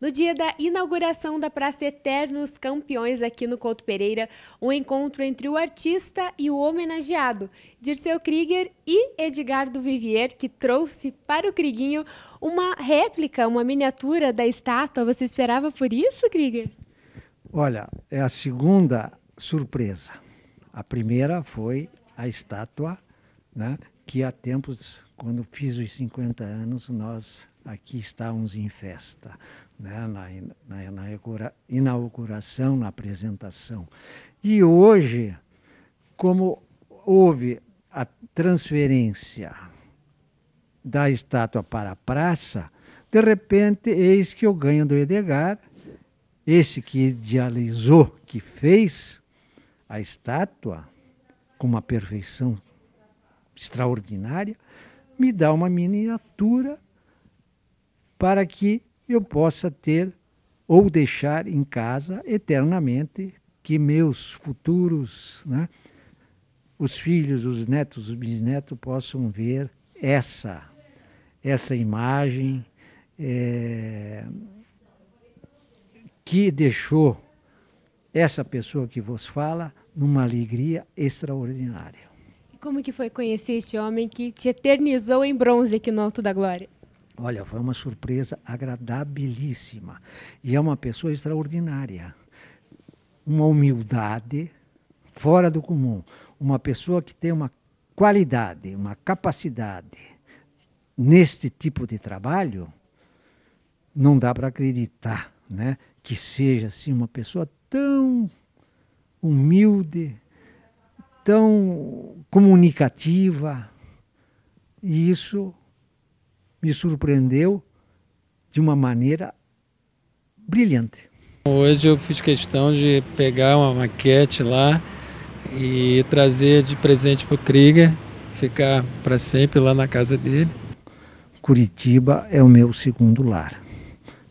No dia da inauguração da Praça Eternos Campeões aqui no Couto Pereira, um encontro entre o artista e o homenageado, Dirceu Krieger e Edgardo Vivier, que trouxe para o Kriguinho uma réplica, uma miniatura da estátua. Você esperava por isso, Krieger? Olha, é a segunda surpresa. A primeira foi a estátua, né, que há tempos, quando fiz os 50 anos, nós aqui estávamos em festa, né? na, na, na inauguração, na apresentação. E hoje, como houve a transferência da estátua para a praça, de repente, eis que eu ganho do Edgar, esse que idealizou, que fez a estátua com uma perfeição extraordinária, me dá uma miniatura para que eu possa ter ou deixar em casa eternamente que meus futuros, né, os filhos, os netos, os bisnetos possam ver essa essa imagem é, que deixou essa pessoa que vos fala numa alegria extraordinária. E como que foi conhecer este homem que te eternizou em bronze aqui no Alto da Glória? Olha, foi uma surpresa agradabilíssima. E é uma pessoa extraordinária. Uma humildade fora do comum. Uma pessoa que tem uma qualidade, uma capacidade neste tipo de trabalho, não dá para acreditar né, que seja assim uma pessoa tão humilde, tão comunicativa. E isso me surpreendeu de uma maneira brilhante. Hoje eu fiz questão de pegar uma maquete lá e trazer de presente para o Krieger, ficar para sempre lá na casa dele. Curitiba é o meu segundo lar.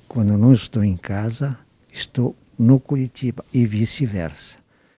Quando eu não estou em casa, estou no Curitiba e vice-versa.